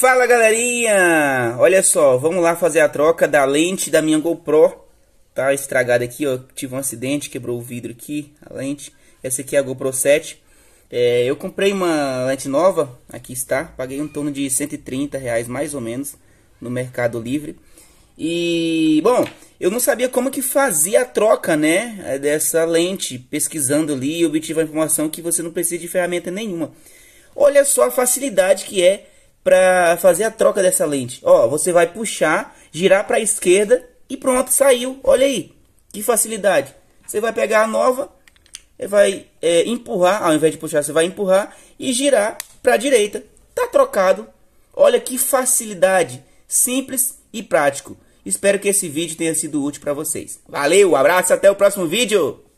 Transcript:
Fala galerinha! Olha só, vamos lá fazer a troca da lente da minha GoPro. Tá estragada aqui, ó. Tive um acidente, quebrou o vidro aqui, a lente. Essa aqui é a GoPro 7. É, eu comprei uma lente nova, aqui está. Paguei em torno de 130 reais mais ou menos no Mercado Livre. E, bom, eu não sabia como que fazia a troca, né? Dessa lente, pesquisando ali, obtive a informação que você não precisa de ferramenta nenhuma. Olha só a facilidade que é para fazer a troca dessa lente. Ó, você vai puxar, girar para a esquerda e pronto, saiu. Olha aí, que facilidade. Você vai pegar a nova, vai é, empurrar, ao invés de puxar, você vai empurrar e girar para a direita. Tá trocado. Olha que facilidade, simples e prático. Espero que esse vídeo tenha sido útil para vocês. Valeu, abraço, até o próximo vídeo.